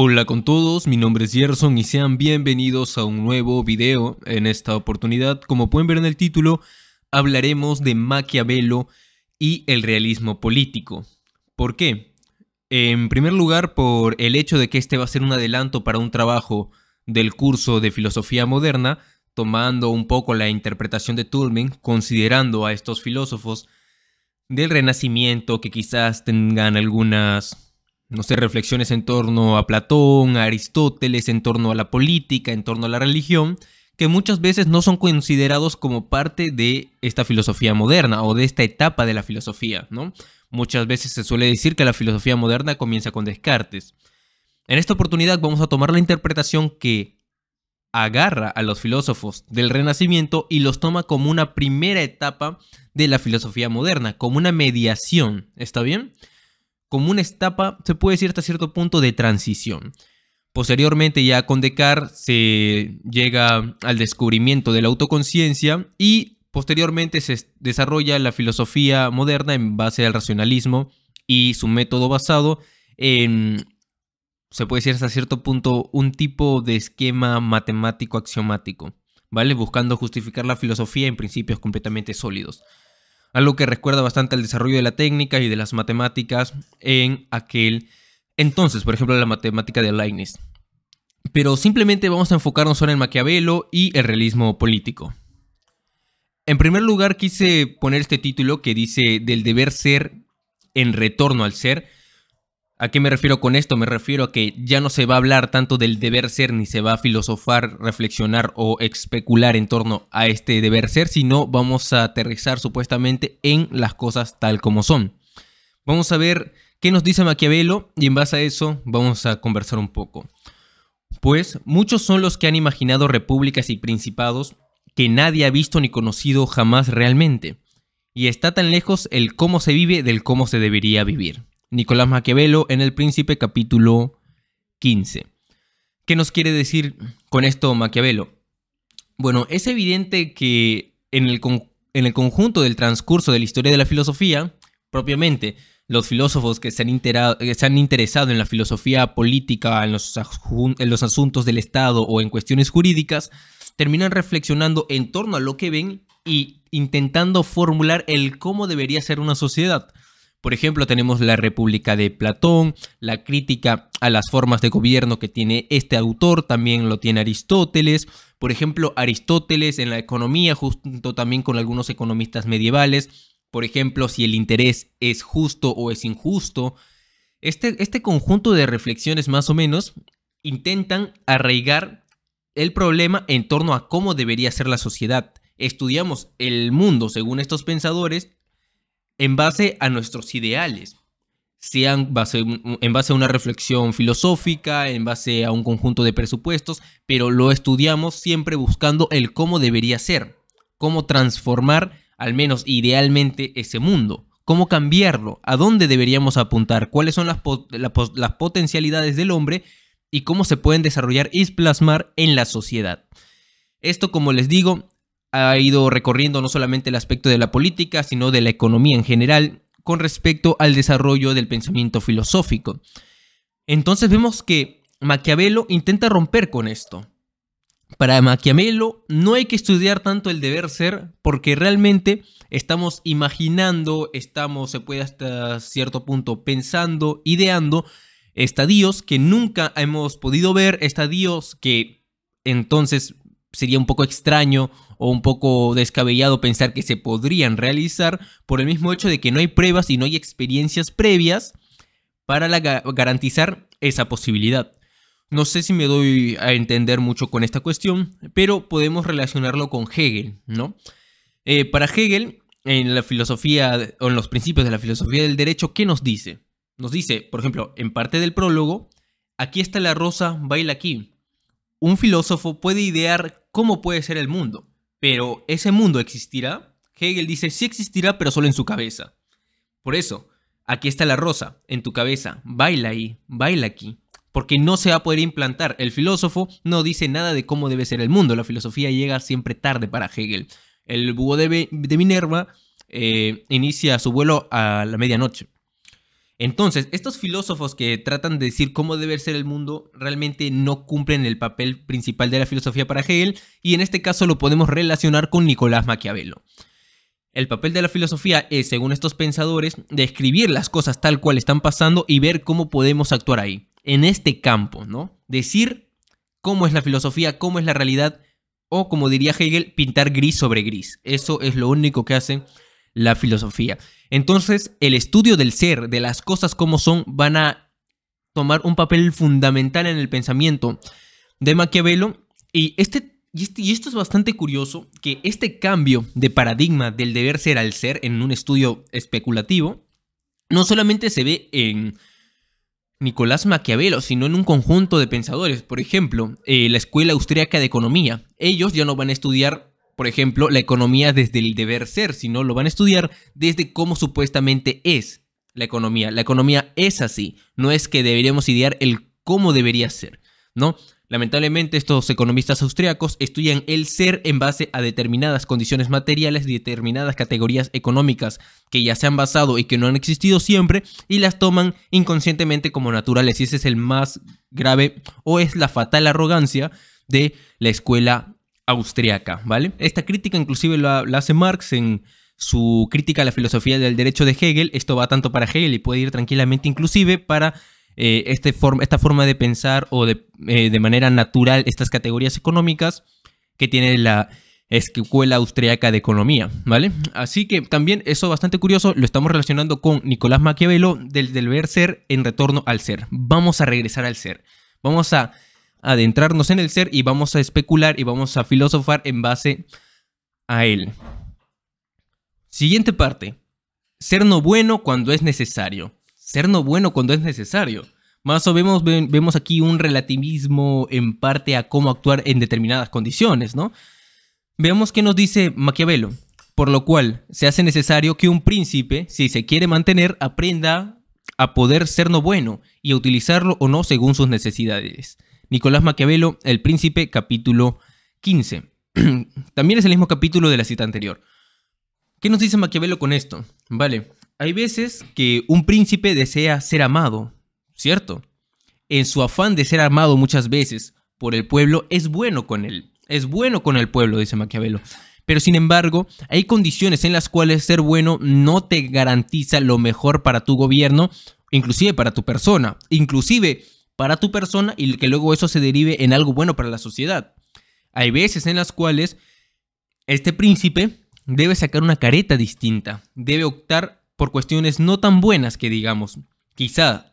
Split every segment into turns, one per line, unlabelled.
Hola con todos, mi nombre es Gerson y sean bienvenidos a un nuevo video. En esta oportunidad, como pueden ver en el título, hablaremos de Maquiavelo y el realismo político. ¿Por qué? En primer lugar, por el hecho de que este va a ser un adelanto para un trabajo del curso de filosofía moderna, tomando un poco la interpretación de Turmen, considerando a estos filósofos del Renacimiento que quizás tengan algunas no sé, reflexiones en torno a Platón, a Aristóteles, en torno a la política, en torno a la religión, que muchas veces no son considerados como parte de esta filosofía moderna o de esta etapa de la filosofía, ¿no? Muchas veces se suele decir que la filosofía moderna comienza con Descartes. En esta oportunidad vamos a tomar la interpretación que agarra a los filósofos del Renacimiento y los toma como una primera etapa de la filosofía moderna, como una mediación, ¿está bien? como una etapa, se puede decir hasta cierto punto, de transición. Posteriormente ya con Descartes se llega al descubrimiento de la autoconciencia y posteriormente se desarrolla la filosofía moderna en base al racionalismo y su método basado en, se puede decir hasta cierto punto, un tipo de esquema matemático axiomático, ¿vale? Buscando justificar la filosofía en principios completamente sólidos algo que recuerda bastante al desarrollo de la técnica y de las matemáticas en aquel entonces, por ejemplo, la matemática de Leibniz. Pero simplemente vamos a enfocarnos ahora en Maquiavelo y el realismo político. En primer lugar, quise poner este título que dice del deber ser en retorno al ser, ¿A qué me refiero con esto? Me refiero a que ya no se va a hablar tanto del deber ser, ni se va a filosofar, reflexionar o especular en torno a este deber ser, sino vamos a aterrizar supuestamente en las cosas tal como son. Vamos a ver qué nos dice Maquiavelo y en base a eso vamos a conversar un poco. Pues muchos son los que han imaginado repúblicas y principados que nadie ha visto ni conocido jamás realmente, y está tan lejos el cómo se vive del cómo se debería vivir. Nicolás Maquiavelo en El Príncipe capítulo 15. ¿Qué nos quiere decir con esto Maquiavelo? Bueno, es evidente que en el, conjunto del transcurso de la historia de la filosofía, propiamente, los filósofos que se han, que se han interesado en la filosofía política, en los, en los asuntos del Estado o en cuestiones jurídicas, terminan reflexionando en torno a lo que ven y intentando formular el cómo debería ser una sociedad. Por ejemplo, tenemos la República de Platón, la crítica a las formas de gobierno que tiene este autor, también lo tiene Aristóteles. Por ejemplo, Aristóteles en la economía, junto también con algunos economistas medievales. Por ejemplo, si el interés es justo o es injusto. Este, este conjunto de reflexiones más o menos intentan arraigar el problema en torno a cómo debería ser la sociedad. Estudiamos el mundo según estos pensadores en base a nuestros ideales, sean en base a una reflexión filosófica, en base a un conjunto de presupuestos, pero lo estudiamos siempre buscando el cómo debería ser, cómo transformar al menos idealmente ese mundo, cómo cambiarlo, a dónde deberíamos apuntar, cuáles son las, las potencialidades del hombre y cómo se pueden desarrollar y plasmar en la sociedad. Esto, como les digo, ha ido recorriendo no solamente el aspecto de la política, sino de la economía en general con respecto al desarrollo del pensamiento filosófico. Entonces vemos que Maquiavelo intenta romper con esto. Para Maquiavelo no hay que estudiar tanto el deber ser porque realmente estamos imaginando, estamos, se puede hasta cierto punto pensando, ideando estadios que nunca hemos podido ver, estadios que entonces sería un poco extraño o un poco descabellado pensar que se podrían realizar por el mismo hecho de que no hay pruebas y no hay experiencias previas para garantizar esa posibilidad. No sé si me doy a entender mucho con esta cuestión, pero podemos relacionarlo con Hegel, ¿no? Eh, para Hegel, en la filosofía o en los principios de la filosofía del derecho, ¿qué nos dice? Nos dice, por ejemplo, en parte del prólogo, aquí está la rosa, baila aquí. Un filósofo puede idear cómo puede ser el mundo, pero ¿ese mundo existirá? Hegel dice sí existirá, pero solo en su cabeza. Por eso, aquí está la rosa, en tu cabeza, baila ahí, baila aquí, porque no se va a poder implantar. El filósofo no dice nada de cómo debe ser el mundo, la filosofía llega siempre tarde para Hegel. El búho de, Minerva eh, inicia su vuelo a la medianoche. Entonces, estos filósofos que tratan de decir cómo debe ser el mundo realmente no cumplen el papel principal de la filosofía para Hegel y en este caso lo podemos relacionar con Nicolás Maquiavelo. El papel de la filosofía es, según estos pensadores, describir las cosas tal cual están pasando y ver cómo podemos actuar ahí, en este campo, ¿no? Decir cómo es la filosofía, cómo es la realidad o, como diría Hegel, pintar gris sobre gris. Eso es lo único que hace la filosofía. Entonces, el estudio del ser, de las cosas como son, van a tomar un papel fundamental en el pensamiento de Maquiavelo. Este, y, este, y, esto es bastante curioso, que este cambio de paradigma del deber ser al ser en un estudio especulativo, no solamente se ve en Nicolás Maquiavelo, sino en un conjunto de pensadores. Por ejemplo, eh, la Escuela Austriaca de Economía. Ellos ya no van a estudiar por ejemplo, la economía desde el deber ser, si no lo van a estudiar desde cómo supuestamente es la economía. La economía es así, no es que deberíamos idear el cómo debería ser, ¿no? Lamentablemente estos economistas austriacos estudian el ser en base a determinadas condiciones materiales determinadas categorías económicas que ya se han basado y que no han existido siempre y las toman inconscientemente como naturales y ese es el más grave o es la fatal arrogancia de la escuela austriaca, ¿vale? Esta crítica inclusive la, hace Marx en su crítica a la filosofía del derecho de Hegel. Esto va tanto para Hegel y puede ir tranquilamente inclusive para eh, este esta forma de pensar o eh, de, manera natural estas categorías económicas que tiene la escuela austriaca de economía, ¿vale? Así que también eso bastante curioso lo estamos relacionando con Nicolás Maquiavelo del ver ser en retorno al ser. Vamos a regresar al ser. Vamos a adentrarnos en el ser y vamos a especular y vamos a filosofar en base a él. Siguiente parte. Ser no bueno cuando es necesario. Ser no bueno cuando es necesario. Más o menos vemos aquí un relativismo en parte a cómo actuar en determinadas condiciones, ¿no? Veamos que nos dice Maquiavelo. Por lo cual, se hace necesario que un príncipe, si se quiere mantener, aprenda a poder ser no bueno y a utilizarlo o no según sus necesidades. Nicolás Maquiavelo, El Príncipe, capítulo 15. También es el mismo capítulo de la cita anterior. ¿Qué nos dice Maquiavelo con esto? Vale, hay veces que un príncipe desea ser amado, ¿cierto? En su afán de ser amado muchas veces por el pueblo, es bueno con él. Es bueno con el pueblo, dice Maquiavelo. Pero sin embargo, hay condiciones en las cuales ser bueno no te garantiza lo mejor para tu gobierno, inclusive para tu persona. Inclusive para tu persona y que luego eso se derive en algo bueno para la sociedad. Hay veces en las cuales este príncipe debe sacar una careta distinta, debe optar por cuestiones no tan buenas que digamos. Quizá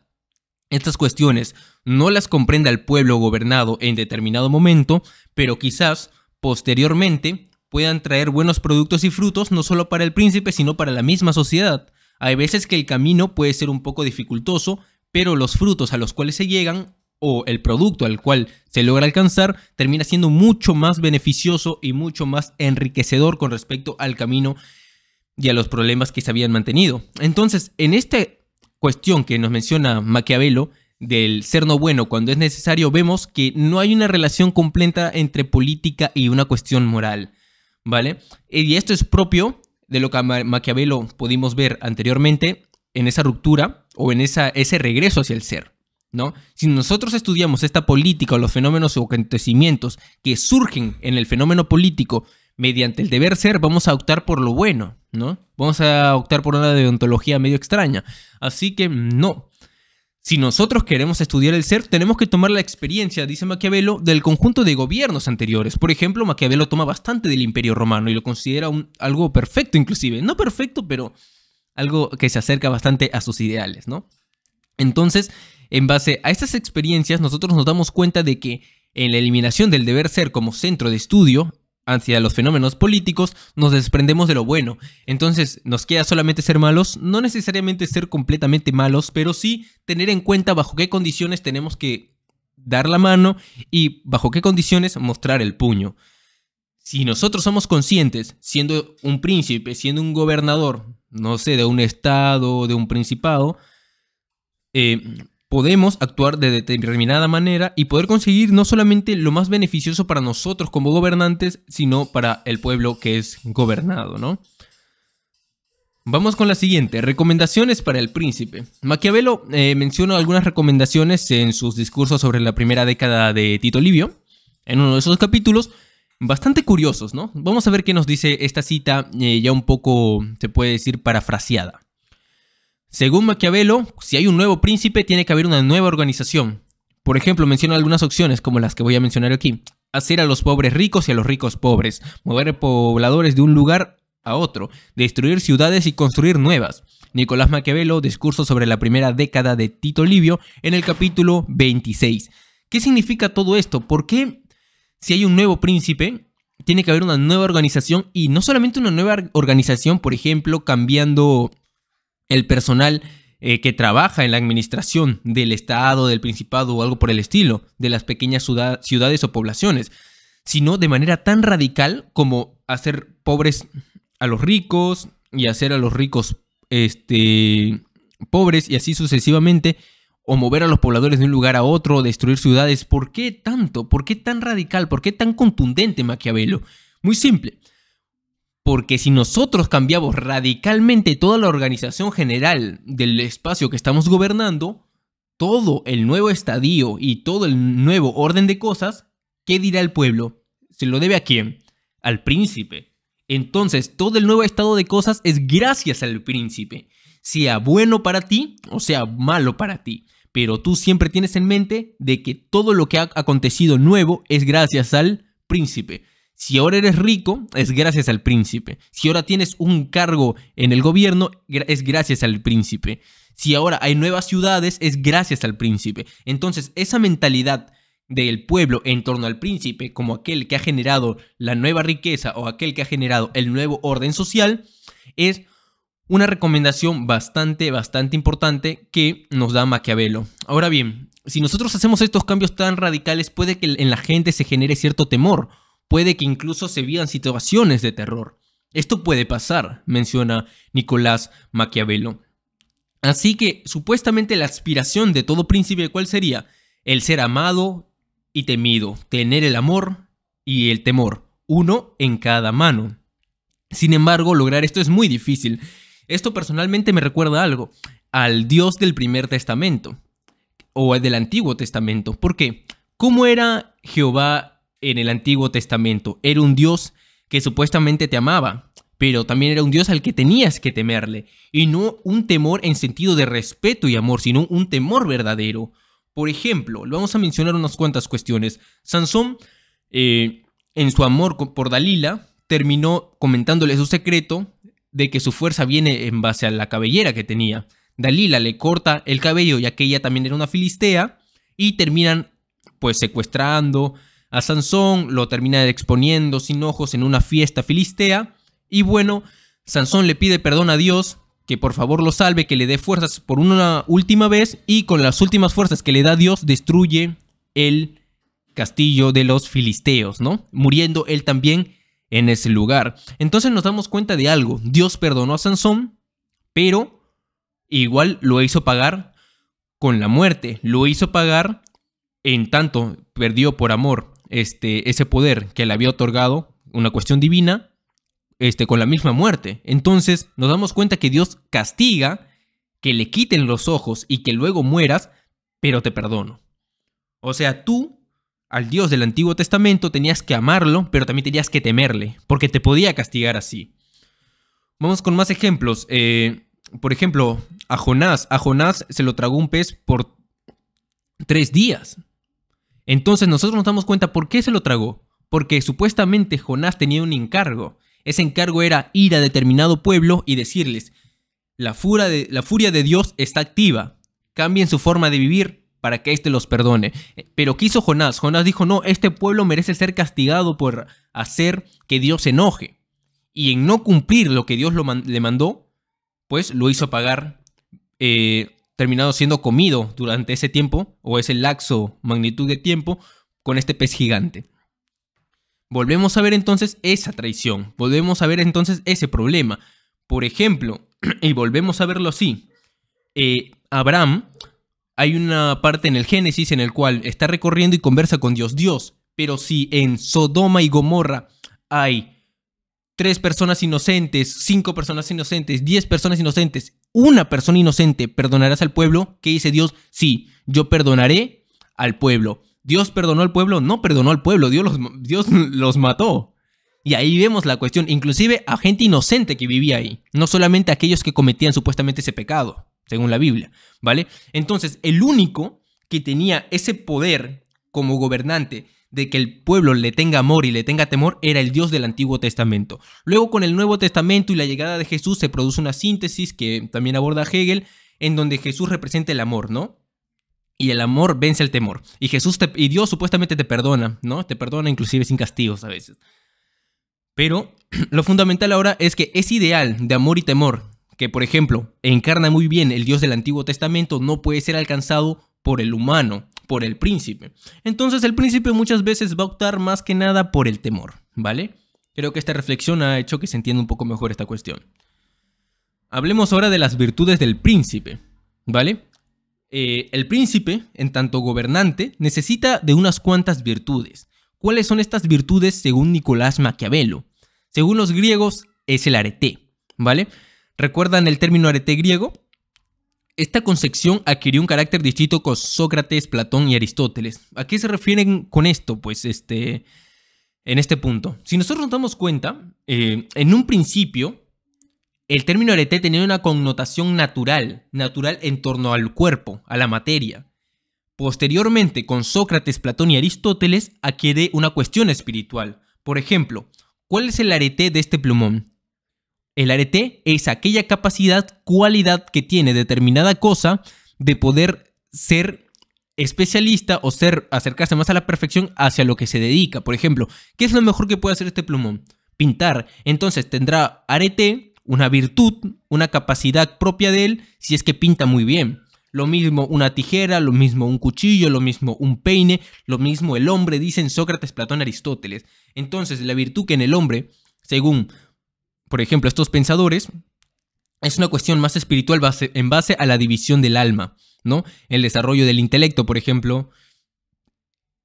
estas cuestiones no las comprenda el pueblo gobernado en determinado momento, pero quizás posteriormente puedan traer buenos productos y frutos no solo para el príncipe, sino para la misma sociedad. Hay veces que el camino puede ser un poco dificultoso, pero los frutos a los cuales se llegan o el producto al cual se logra alcanzar termina siendo mucho más beneficioso y mucho más enriquecedor con respecto al camino y a los problemas que se habían mantenido. Entonces, en esta cuestión que nos menciona Maquiavelo del ser no bueno cuando es necesario, vemos que no hay una relación completa entre política y una cuestión moral, ¿vale? Y esto es propio de lo que Maquiavelo pudimos ver anteriormente en esa ruptura o en ese regreso hacia el ser. ¿no? Si nosotros estudiamos esta política o los fenómenos o acontecimientos que surgen en el fenómeno político mediante el deber ser, vamos a optar por lo bueno, ¿no? Vamos a optar por una deontología medio extraña. Así que no. Si nosotros queremos estudiar el ser, tenemos que tomar la experiencia, dice Maquiavelo, del conjunto de gobiernos anteriores. Por ejemplo, Maquiavelo toma bastante del Imperio Romano y lo considera algo perfecto inclusive. No perfecto, pero algo que se acerca bastante a sus ideales, ¿no? Entonces, en base a estas experiencias, nosotros nos damos cuenta de que en la eliminación del deber ser como centro de estudio hacia los fenómenos políticos, nos desprendemos de lo bueno. Entonces, ¿nos queda solamente ser malos? No necesariamente ser completamente malos, pero sí tener en cuenta bajo qué condiciones tenemos que dar la mano y bajo qué condiciones mostrar el puño. Si nosotros somos conscientes, siendo un príncipe, siendo un gobernador, no sé, de un estado, de un principado, eh, podemos actuar de determinada manera y poder conseguir no solamente lo más beneficioso para nosotros como gobernantes, sino para el pueblo que es gobernado, ¿no? Vamos con la siguiente, recomendaciones para el príncipe. Maquiavelo eh, menciona algunas recomendaciones en sus discursos sobre la primera década de Tito Livio. En uno de esos capítulos bastante curiosos, ¿no? Vamos a ver qué nos dice esta cita eh, ya un poco, se puede decir, parafraseada. Según Maquiavelo, si hay un nuevo príncipe, tiene que haber una nueva organización. Por ejemplo, menciona algunas opciones, como las que voy a mencionar aquí. Hacer a los pobres ricos y a los ricos pobres. Mover pobladores de un lugar a otro. Destruir ciudades y construir nuevas. Nicolás Maquiavelo, discurso sobre la primera década de Tito Livio, en el capítulo 26. ¿Qué significa todo esto? ¿Por qué si hay un nuevo príncipe, tiene que haber una nueva organización y no solamente una nueva organización, por ejemplo, cambiando el personal eh, que trabaja en la administración del Estado, del Principado o algo por el estilo, de las pequeñas ciudades o poblaciones, sino de manera tan radical como hacer pobres a los ricos y hacer a los ricos este, pobres y así sucesivamente o mover a los pobladores de un lugar a otro, O destruir ciudades. ¿Por qué tanto? ¿Por qué tan radical? ¿Por qué tan contundente Maquiavelo? Muy simple. Porque si nosotros cambiamos radicalmente toda la organización general del espacio que estamos gobernando, todo el nuevo estadio y todo el nuevo orden de cosas, ¿qué dirá el pueblo? ¿Se lo debe a quién? Al príncipe. Entonces, todo el nuevo estado de cosas es gracias al príncipe sea bueno para ti o sea malo para ti pero tú siempre tienes en mente de que todo lo que ha acontecido nuevo es gracias al príncipe. Si ahora eres rico, es gracias al príncipe. Si ahora tienes un cargo en el gobierno, es gracias al príncipe. Si ahora hay nuevas ciudades, es gracias al príncipe. Entonces, esa mentalidad del pueblo en torno al príncipe, como aquel que ha generado la nueva riqueza o aquel que ha generado el nuevo orden social, es una recomendación bastante, bastante importante que nos da Maquiavelo. Ahora bien, si nosotros hacemos estos cambios tan radicales, puede que en la gente se genere cierto temor, puede que incluso se vean situaciones de terror. Esto puede pasar, menciona Nicolás Maquiavelo. Así que supuestamente la aspiración de todo príncipe, ¿cuál sería? El ser amado y temido, tener el amor y el temor, uno en cada mano. Sin embargo, lograr esto es muy difícil esto personalmente me recuerda algo, al Dios del primer testamento o del Antiguo Testamento. ¿Por qué? ¿Cómo era Jehová en el Antiguo Testamento? Era un Dios que supuestamente te amaba, pero también era un Dios al que tenías que temerle, y no un temor en sentido de respeto y amor, sino un temor verdadero. Por ejemplo, vamos a mencionar unas cuantas cuestiones. Sansón, eh, en su amor por Dalila, terminó comentándole su secreto de que su fuerza viene en base a la cabellera que tenía. Dalila le corta el cabello ya que ella también era una filistea y terminan pues secuestrando a Sansón, lo termina exponiendo sin ojos en una fiesta filistea y bueno, Sansón le pide perdón a Dios, que por favor lo salve, que le dé fuerzas por una última vez y con las últimas fuerzas que le da Dios destruye el castillo de los filisteos, ¿no? Muriendo él también en ese lugar. Entonces nos damos cuenta de algo. Dios perdonó a Sansón, pero igual lo hizo pagar con la muerte. Lo hizo pagar en tanto perdió por amor este, ese poder que le había otorgado una cuestión divina este, con la misma muerte. Entonces nos damos cuenta que Dios castiga que le quiten los ojos y que luego mueras, pero te perdono. O sea, tú al Dios del Antiguo Testamento tenías que amarlo, pero también tenías que temerle, porque te podía castigar así. Vamos con más ejemplos. Eh, por ejemplo, a Jonás. A Jonás se lo tragó un pez por tres días. Entonces nosotros nos damos cuenta por qué se lo tragó. Porque supuestamente Jonás tenía un encargo. Ese encargo era ir a determinado pueblo y decirles, la de, la furia de Dios está activa, cambien su forma de vivir, para que éste los perdone. Pero quiso Jonás. Jonás dijo, no, este pueblo merece ser castigado por hacer que Dios se enoje. Y en no cumplir lo que Dios le mandó, pues lo hizo pagar, eh, terminado siendo comido durante ese tiempo, o ese laxo magnitud de tiempo, con este pez gigante. Volvemos a ver entonces esa traición, volvemos a ver entonces ese problema. Por ejemplo, y volvemos a verlo así, eh, Abraham hay una parte en el Génesis en el cual está recorriendo y conversa con Dios. Dios, pero si en Sodoma y Gomorra hay tres personas inocentes, cinco personas inocentes, diez personas inocentes, una persona inocente, ¿perdonarás al pueblo? ¿Qué dice Dios? Sí, yo perdonaré al pueblo. ¿Dios perdonó al pueblo? No perdonó al pueblo, Dios los, Dios los mató. Y ahí vemos la cuestión, inclusive a gente inocente que vivía ahí, no solamente a aquellos que cometían supuestamente ese pecado según la Biblia, ¿vale? Entonces, el único que tenía ese poder como gobernante de que el pueblo le tenga amor y le tenga temor era el Dios del Antiguo Testamento. Luego con el Nuevo Testamento y la llegada de Jesús se produce una síntesis que también aborda Hegel, en donde Jesús representa el amor, ¿no? Y el amor vence el temor. Y Jesús y Dios supuestamente te perdona, ¿no? Te perdona inclusive sin castigos a veces. Pero lo fundamental ahora es que ese ideal de amor y temor que por ejemplo encarna muy bien el Dios del Antiguo Testamento, no puede ser alcanzado por el humano, por el príncipe. Entonces el príncipe muchas veces va a optar más que nada por el temor, ¿vale? Creo que esta reflexión ha hecho que se entienda un poco mejor esta cuestión. Hablemos ahora de las virtudes del príncipe, ¿vale? Eh, el príncipe, en tanto gobernante, necesita de unas cuantas virtudes. ¿Cuáles son estas virtudes según Nicolás Maquiavelo? Según los griegos, es el arete, ¿vale? ¿Recuerdan el término arete griego? Esta concepción adquirió un carácter distinto con Sócrates, Platón y Aristóteles. ¿A qué se refieren con esto? Pues este, en este punto. Si nosotros nos damos cuenta, eh, en un principio, el término arete tenía una connotación natural, natural en torno al cuerpo, a la materia. Posteriormente, con Sócrates, Platón y Aristóteles, adquiere una cuestión espiritual. Por ejemplo, ¿cuál es el arete de este plumón? El arete es aquella capacidad, cualidad que tiene determinada cosa de poder ser especialista o ser acercarse más a la perfección hacia lo que se dedica. Por ejemplo, ¿qué es lo mejor que puede hacer este plumón? Pintar. Entonces tendrá arete, una virtud, una capacidad propia de él si es que pinta muy bien. Lo mismo una tijera, lo mismo un cuchillo, lo mismo un peine, lo mismo el hombre, dicen Sócrates, Platón, Aristóteles. Entonces, la virtud que en el hombre, según por ejemplo, estos pensadores, es una cuestión más espiritual en base a la división del alma, ¿no? El desarrollo del intelecto, por ejemplo,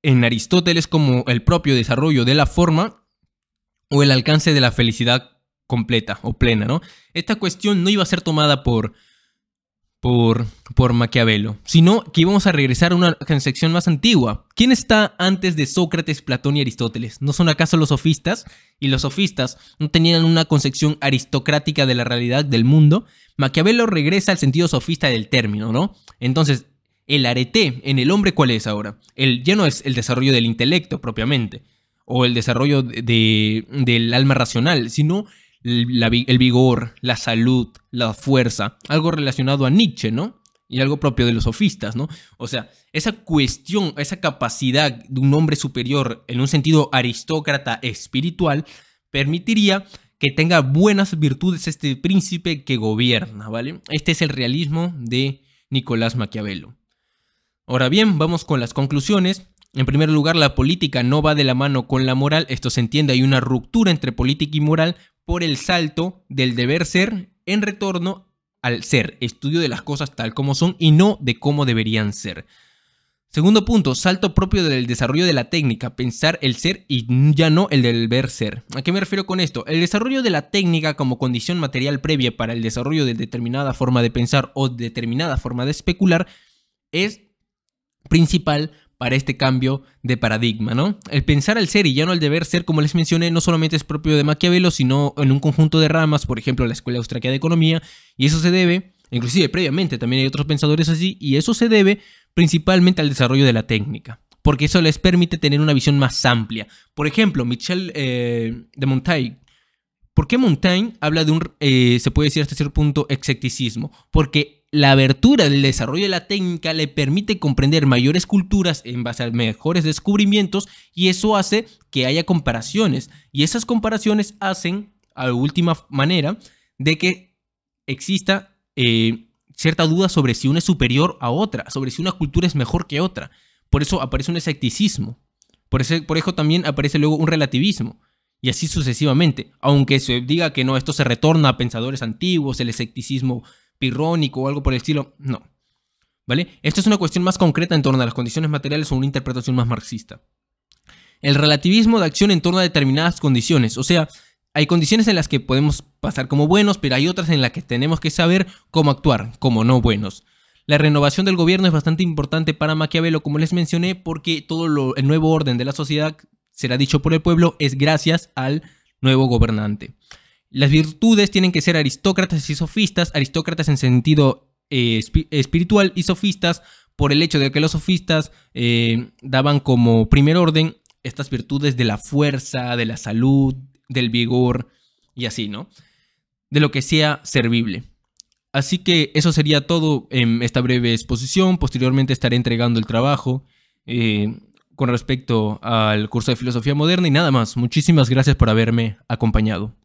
en Aristóteles como el propio desarrollo de la forma o el alcance de la felicidad completa o plena, ¿no? Esta cuestión no iba a ser tomada por por, por Maquiavelo, sino que íbamos a regresar a una concepción más antigua. ¿Quién está antes de Sócrates, Platón y Aristóteles? ¿No son acaso los sofistas? Y los sofistas no tenían una concepción aristocrática de la realidad del mundo. Maquiavelo regresa al sentido sofista del término, ¿no? Entonces, el arete en el hombre, ¿cuál es ahora? El, ya no es el desarrollo del intelecto propiamente, o el desarrollo del alma racional, sino el vigor, la salud, la fuerza, algo relacionado a Nietzsche, ¿no? Y algo propio de los sofistas, ¿no? O sea, esa cuestión, esa capacidad de un hombre superior en un sentido aristócrata espiritual, permitiría que tenga buenas virtudes este príncipe que gobierna, ¿vale? Este es el realismo de Nicolás Maquiavelo. Ahora bien, vamos con las conclusiones. En primer lugar, la política no va de la mano con la moral, esto se entiende, hay una ruptura entre política y moral por el salto del deber ser en retorno al ser, estudio de las cosas tal como son y no de cómo deberían ser. Segundo punto, salto propio del desarrollo de la técnica, pensar el ser y ya no el del ver ser. ¿A qué me refiero con esto? El desarrollo de la técnica como condición material previa para el desarrollo de determinada forma de pensar o determinada forma de especular es principal para este cambio de paradigma, ¿no? El pensar al ser y ya no al deber ser, como les mencioné, no solamente es propio de Maquiavelo, sino en un conjunto de ramas, por ejemplo, la Escuela Austriaca de Economía, y eso se debe, inclusive previamente también hay otros pensadores así, y eso se debe principalmente al desarrollo de la técnica, porque eso les permite tener una visión más amplia. Por ejemplo, Michel eh, de Montaigne, ¿por qué Montaigne habla de un, eh, se puede decir hasta cierto punto, escepticismo? Porque la abertura del desarrollo de la técnica le permite comprender mayores culturas en base a mejores descubrimientos y eso hace que haya comparaciones. Y esas comparaciones hacen, a última manera, de que exista eh, cierta duda sobre si una es superior a otra, sobre si una cultura es mejor que otra. Por eso aparece un escepticismo. Por, por eso también aparece luego un relativismo y así sucesivamente. Aunque se diga que no, esto se retorna a pensadores antiguos, el escepticismo pirrónico o algo por el estilo, no. ¿Vale? Esto es una cuestión más concreta en torno a las condiciones materiales o una interpretación más marxista. El relativismo de acción en torno a determinadas condiciones, o sea, hay condiciones en las que podemos pasar como buenos, pero hay otras en las que tenemos que saber cómo actuar como no buenos. La renovación del gobierno es bastante importante para Maquiavelo, como les mencioné, porque todo el nuevo orden de la sociedad, será dicho por el pueblo, es gracias al nuevo gobernante. Las virtudes tienen que ser aristócratas y sofistas, aristócratas en sentido eh, espiritual y sofistas por el hecho de que los sofistas eh, daban como primer orden estas virtudes de la fuerza, de la salud, del vigor y así, ¿no? De lo que sea servible. Así que eso sería todo en esta breve exposición. Posteriormente estaré entregando el trabajo eh, con respecto al curso de filosofía moderna y nada más. Muchísimas gracias por haberme acompañado.